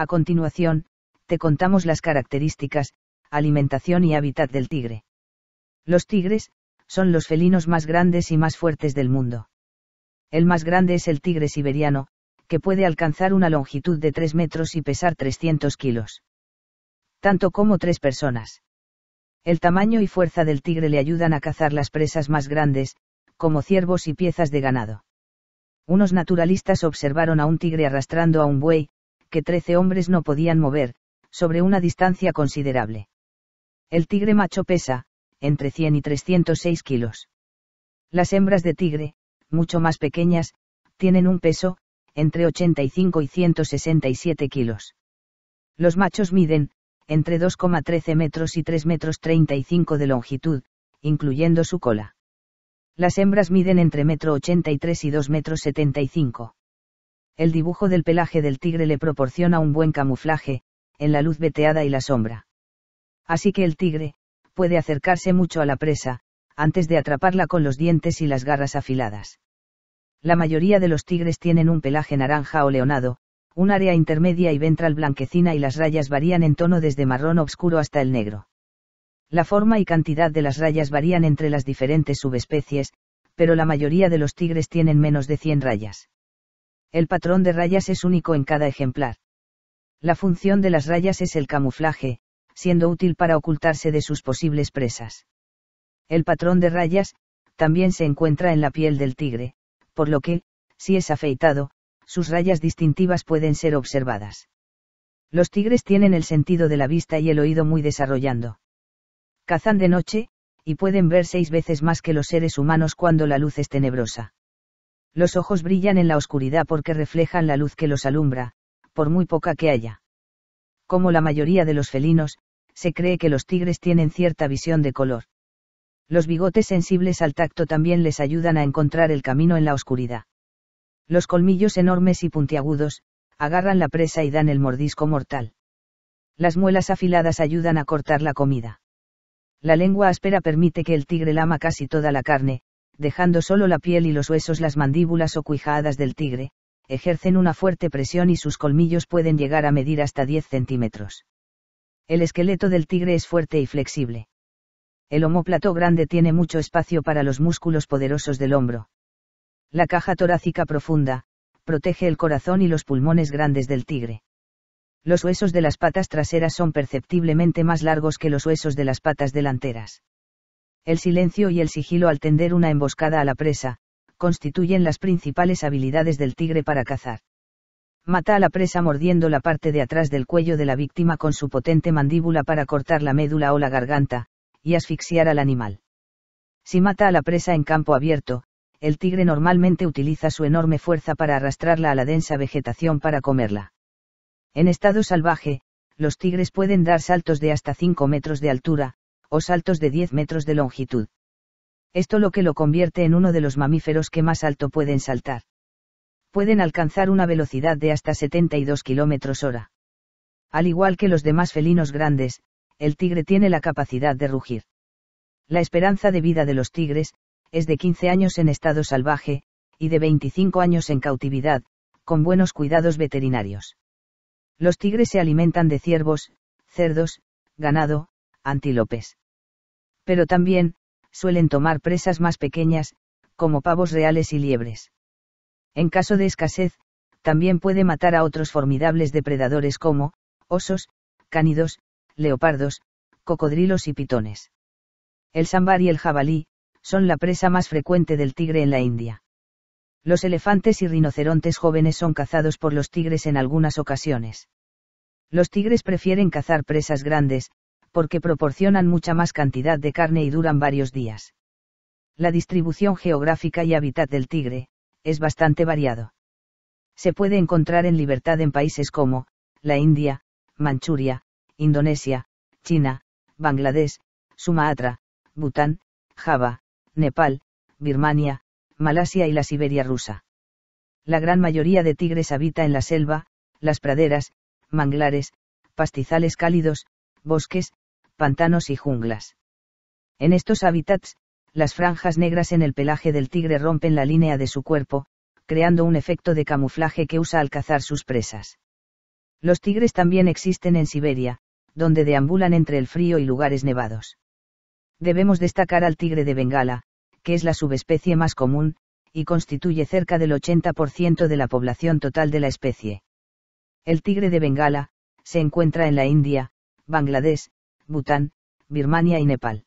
A continuación, te contamos las características, alimentación y hábitat del tigre. Los tigres, son los felinos más grandes y más fuertes del mundo. El más grande es el tigre siberiano, que puede alcanzar una longitud de 3 metros y pesar 300 kilos. Tanto como tres personas. El tamaño y fuerza del tigre le ayudan a cazar las presas más grandes, como ciervos y piezas de ganado. Unos naturalistas observaron a un tigre arrastrando a un buey, que 13 hombres no podían mover, sobre una distancia considerable. El tigre macho pesa, entre 100 y 306 kilos. Las hembras de tigre, mucho más pequeñas, tienen un peso, entre 85 y 167 kilos. Los machos miden, entre 2,13 metros y 3 metros 35 de longitud, incluyendo su cola. Las hembras miden entre metro 83 y 2 metros 75. El dibujo del pelaje del tigre le proporciona un buen camuflaje, en la luz veteada y la sombra. Así que el tigre, puede acercarse mucho a la presa, antes de atraparla con los dientes y las garras afiladas. La mayoría de los tigres tienen un pelaje naranja o leonado, un área intermedia y ventral blanquecina y las rayas varían en tono desde marrón oscuro hasta el negro. La forma y cantidad de las rayas varían entre las diferentes subespecies, pero la mayoría de los tigres tienen menos de 100 rayas. El patrón de rayas es único en cada ejemplar. La función de las rayas es el camuflaje, siendo útil para ocultarse de sus posibles presas. El patrón de rayas, también se encuentra en la piel del tigre, por lo que, si es afeitado, sus rayas distintivas pueden ser observadas. Los tigres tienen el sentido de la vista y el oído muy desarrollando. Cazan de noche, y pueden ver seis veces más que los seres humanos cuando la luz es tenebrosa. Los ojos brillan en la oscuridad porque reflejan la luz que los alumbra, por muy poca que haya. Como la mayoría de los felinos, se cree que los tigres tienen cierta visión de color. Los bigotes sensibles al tacto también les ayudan a encontrar el camino en la oscuridad. Los colmillos enormes y puntiagudos, agarran la presa y dan el mordisco mortal. Las muelas afiladas ayudan a cortar la comida. La lengua áspera permite que el tigre lama casi toda la carne, dejando solo la piel y los huesos las mandíbulas o cuijadas del tigre, ejercen una fuerte presión y sus colmillos pueden llegar a medir hasta 10 centímetros. El esqueleto del tigre es fuerte y flexible. El homóplato grande tiene mucho espacio para los músculos poderosos del hombro. La caja torácica profunda, protege el corazón y los pulmones grandes del tigre. Los huesos de las patas traseras son perceptiblemente más largos que los huesos de las patas delanteras. El silencio y el sigilo al tender una emboscada a la presa, constituyen las principales habilidades del tigre para cazar. Mata a la presa mordiendo la parte de atrás del cuello de la víctima con su potente mandíbula para cortar la médula o la garganta, y asfixiar al animal. Si mata a la presa en campo abierto, el tigre normalmente utiliza su enorme fuerza para arrastrarla a la densa vegetación para comerla. En estado salvaje, los tigres pueden dar saltos de hasta 5 metros de altura, o saltos de 10 metros de longitud. Esto lo que lo convierte en uno de los mamíferos que más alto pueden saltar. Pueden alcanzar una velocidad de hasta 72 kilómetros hora. Al igual que los demás felinos grandes, el tigre tiene la capacidad de rugir. La esperanza de vida de los tigres, es de 15 años en estado salvaje, y de 25 años en cautividad, con buenos cuidados veterinarios. Los tigres se alimentan de ciervos, cerdos, ganado, antílopes pero también, suelen tomar presas más pequeñas, como pavos reales y liebres. En caso de escasez, también puede matar a otros formidables depredadores como, osos, cánidos, leopardos, cocodrilos y pitones. El sambar y el jabalí, son la presa más frecuente del tigre en la India. Los elefantes y rinocerontes jóvenes son cazados por los tigres en algunas ocasiones. Los tigres prefieren cazar presas grandes, porque proporcionan mucha más cantidad de carne y duran varios días. La distribución geográfica y hábitat del tigre, es bastante variado. Se puede encontrar en libertad en países como, la India, Manchuria, Indonesia, China, Bangladesh, Sumatra, Bután, Java, Nepal, Birmania, Malasia y la Siberia rusa. La gran mayoría de tigres habita en la selva, las praderas, manglares, pastizales cálidos, bosques, pantanos y junglas. En estos hábitats, las franjas negras en el pelaje del tigre rompen la línea de su cuerpo, creando un efecto de camuflaje que usa al cazar sus presas. Los tigres también existen en Siberia, donde deambulan entre el frío y lugares nevados. Debemos destacar al tigre de Bengala, que es la subespecie más común, y constituye cerca del 80% de la población total de la especie. El tigre de Bengala, se encuentra en la India, Bangladesh, Bután, Birmania y Nepal.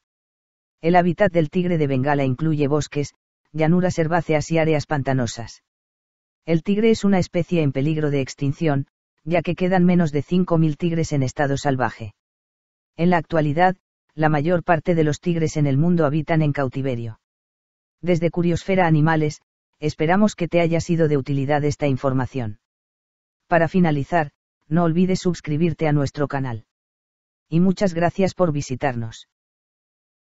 El hábitat del tigre de Bengala incluye bosques, llanuras herbáceas y áreas pantanosas. El tigre es una especie en peligro de extinción, ya que quedan menos de 5.000 tigres en estado salvaje. En la actualidad, la mayor parte de los tigres en el mundo habitan en cautiverio. Desde Curiosfera Animales, esperamos que te haya sido de utilidad esta información. Para finalizar, no olvides suscribirte a nuestro canal y muchas gracias por visitarnos.